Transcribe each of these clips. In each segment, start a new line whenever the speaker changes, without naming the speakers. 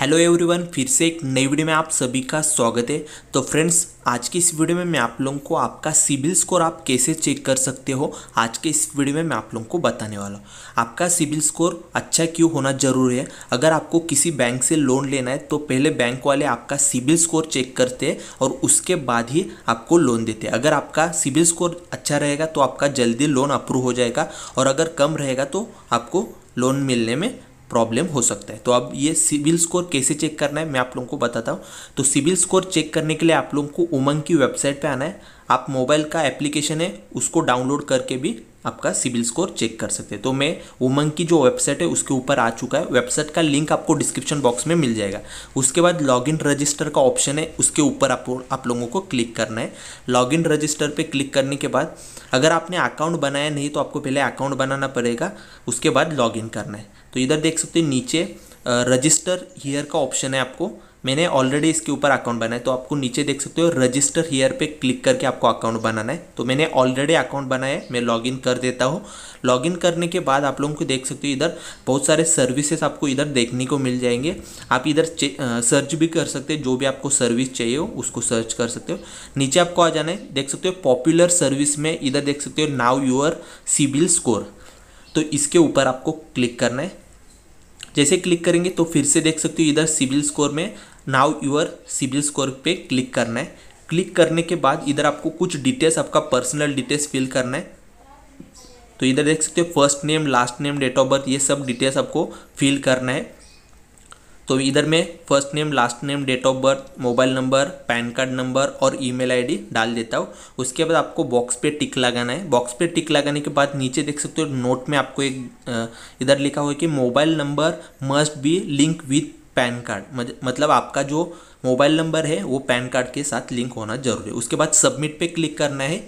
hello everyone फिर से एक नई वीडियो में आप सभी का स्वागत है तो फ्रेंड्स आज की इस वीडियो में मैं आप लोगों को आपका सिबिल स्कोर आप कैसे चेक कर सकते हो आज के इस वीडियो में मैं आप लोगों को बताने वाला हूँ आपका सिबिल स्कोर अच्छा क्यों होना जरूरी है अगर आपको किसी बैंक से लोन लेना है तो पहले बैंक वाले आपका सिबिल स्कोर चेक करते हैं और उसके बाद ही आपको लोन देते हैं अगर आपका सिबिल स्कोर अच्छा रहेगा तो आपका जल्दी लोन अप्रूव हो जाएगा और अगर कम रहेगा तो आपको लोन मिलने में प्रॉब्लम हो सकता है तो अब ये सिविल स्कोर कैसे चेक करना है मैं आप लोगों को बताता हूँ तो सिविल स्कोर चेक करने के लिए आप लोगों को उमंग की वेबसाइट पे आना है आप मोबाइल का एप्लीकेशन है उसको डाउनलोड करके भी आपका सिविल स्कोर चेक कर सकते हैं तो मैं उमंग की जो वेबसाइट है उसके ऊपर आ चुका है वेबसाइट का लिंक आपको डिस्क्रिप्शन बॉक्स में मिल जाएगा उसके बाद लॉगिन रजिस्टर का ऑप्शन है उसके ऊपर आप आप लोगों को क्लिक करना है लॉगिन रजिस्टर पे क्लिक करने के बाद अगर आपने अकाउंट बनाया नहीं तो आपको पहले अकाउंट बनाना पड़ेगा उसके बाद लॉग करना है तो इधर देख सकते हैं नीचे रजिस्टर हीयर का ऑप्शन है आपको मैंने ऑलरेडी इसके ऊपर अकाउंट बनाया तो आपको नीचे देख सकते हो रजिस्टर हियर पे क्लिक करके आपको अकाउंट बनाना है तो मैंने ऑलरेडी अकाउंट बनाया है मैं लॉगिन कर देता हूँ लॉगिन करने के बाद आप लोगों को देख सकते हो इधर बहुत सारे सर्विसेज आपको इधर देखने को मिल जाएंगे आप इधर सर्च भी कर सकते हो जो भी आपको सर्विस चाहिए हो उसको सर्च कर सकते हो नीचे आपको आ जाना है देख सकते हो पॉपुलर सर्विस में इधर देख सकते हो नाव यूअर सिबिल स्कोर तो इसके ऊपर आपको क्लिक करना है जैसे क्लिक करेंगे तो फिर से देख सकते हो इधर सिविल स्कोर में नाउ यूर सिबिल स्कोर पे क्लिक करना है क्लिक करने के बाद इधर आपको कुछ डिटेल्स आपका पर्सनल डिटेल्स फिल करना है तो इधर देख सकते हो first name last name date of birth ये सब डिटेल्स आपको फिल करना है तो इधर मैं first name last name date of birth mobile number PAN card number और ईमेल आईडी डाल देता हूँ उसके बाद आपको बॉक्स पे टिक लगाना है बॉक्स पे टिक लगाने के बाद नीचे देख सकते हो नोट में आपको एक इधर लिखा हुआ है कि mobile number must be link with PAN card मतलब आपका जो मोबाइल नंबर है वो पैन कार्ड के साथ लिंक होना जरूरी है उसके बाद सबमिट पे क्लिक करना है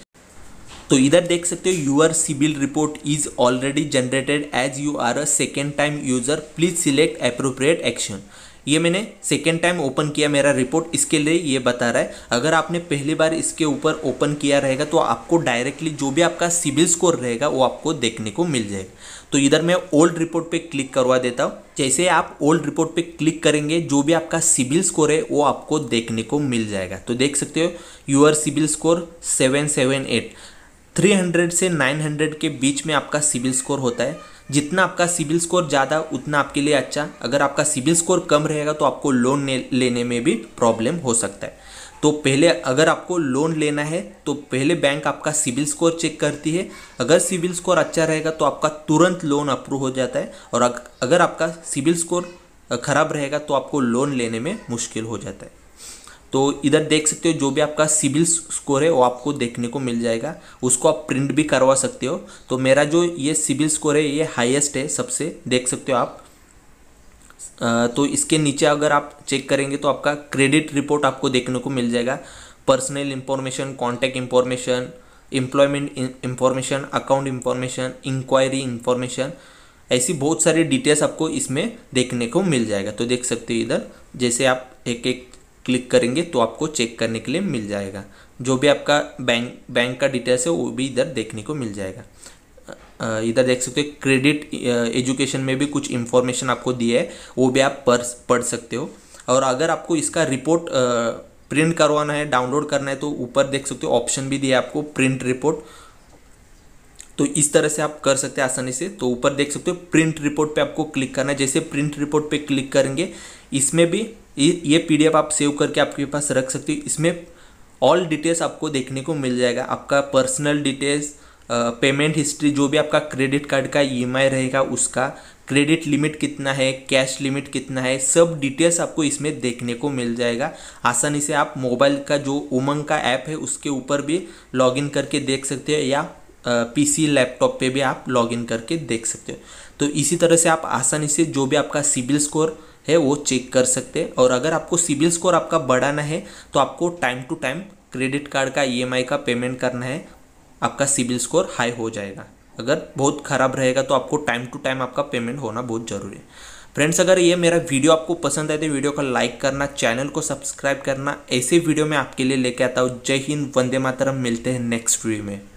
तो इधर देख सकते हो your CIBIL report is already generated as you are a second time user please select appropriate action ये मैंने सेकेंड टाइम ओपन किया मेरा रिपोर्ट इसके लिए ये बता रहा है अगर आपने पहली बार इसके ऊपर ओपन किया रहेगा तो आपको डायरेक्टली जो भी आपका सिविल स्कोर रहेगा वो आपको देखने को मिल जाएगा तो इधर मैं ओल्ड रिपोर्ट पे क्लिक करवा देता हूँ जैसे आप ओल्ड रिपोर्ट पे क्लिक करेंगे जो भी आपका सिबिल स्कोर है वो आपको देखने को मिल जाएगा तो देख सकते हो your CIBIL score seven seven eight three hundred से नाइन हंड्रेड के बीच में आपका सिबिल स्कोर होता है जितना आपका सिविल स्कोर ज़्यादा उतना आपके लिए अच्छा अगर आपका सिविल स्कोर कम रहेगा तो आपको लोन लेने में भी प्रॉब्लम हो सकता है तो पहले अगर आपको लोन लेना है तो पहले बैंक आपका सिविल स्कोर चेक करती है अगर सिविल स्कोर अच्छा रहेगा तो आपका तुरंत लोन अप्रूव हो जाता है और अगर आपका सिविल स्कोर खराब रहेगा तो आपको लोन लेने में मुश्किल हो जाता है तो इधर देख सकते हो जो भी आपका सिविल स्कोर है वो आपको देखने को मिल जाएगा उसको आप प्रिंट भी करवा सकते हो तो मेरा जो ये सिविल स्कोर है ये हाईएस्ट है सबसे देख सकते हो आप तो इसके नीचे अगर आप चेक करेंगे तो आपका क्रेडिट रिपोर्ट आपको देखने को मिल जाएगा personal information contact information employment information account information inquiry information ऐसी बहुत सारी डिटेल्स आपको इसमें देखने को मिल जाएगा तो देख सकते हो इधर जैसे आप एक एक क्लिक करेंगे तो आपको चेक करने के लिए मिल जाएगा जो भी आपका बैंक बैंक का डिटेल्स है वो भी इधर देखने को मिल जाएगा इधर देख सकते हो क्रेडिट एजुकेशन में भी कुछ इंफॉर्मेशन आपको दिया है वो भी आप पढ़ पढ़ सकते हो और अगर आपको इसका रिपोर्ट प्रिंट करवाना है डाउनलोड करना है तो ऊपर देख सकते हो ऑप्शन भी दिया है आपको प्रिंट रिपोर्ट तो इस तरह से आप कर सकते हैं आसानी से तो ऊपर देख सकते हो प्रिंट रिपोर्ट पे आपको क्लिक करना है जैसे प्रिंट रिपोर्ट पे क्लिक करेंगे इसमें भी ये पीडीएफ आप सेव करके आपके पास रख सकते हो इसमें ऑल डिटेल्स आपको देखने को मिल जाएगा आपका पर्सनल डिटेल्स पेमेंट हिस्ट्री जो भी आपका क्रेडिट कार्ड का ई e रहेगा उसका क्रेडिट लिमिट कितना है कैश लिमिट कितना है सब डिटेल्स आपको इसमें देखने को मिल जाएगा आसानी से आप मोबाइल का जो उमंग का ऐप है उसके ऊपर भी लॉगिन करके देख सकते हो या पीसी लैपटॉप पे भी आप लॉगिन करके देख सकते हो तो इसी तरह से आप आसानी से जो भी आपका सिबिल स्कोर है वो चेक कर सकते हैं और अगर आपको सिबिल स्कोर आपका बढ़ाना है तो आपको time to time credit card का ई e का पेमेंट करना है आपका सिबिल स्कोर हाई हो जाएगा अगर बहुत ख़राब रहेगा तो आपको टाइम टू टाइम आपका पेमेंट होना बहुत ज़रूरी है फ्रेंड्स अगर ये मेरा वीडियो आपको पसंद आए तो वीडियो को लाइक करना चैनल को सब्सक्राइब करना ऐसे वीडियो मैं आपके लिए लेके आता हूँ जय हिंद वंदे मातरम मिलते हैं नेक्स्ट वीडियो में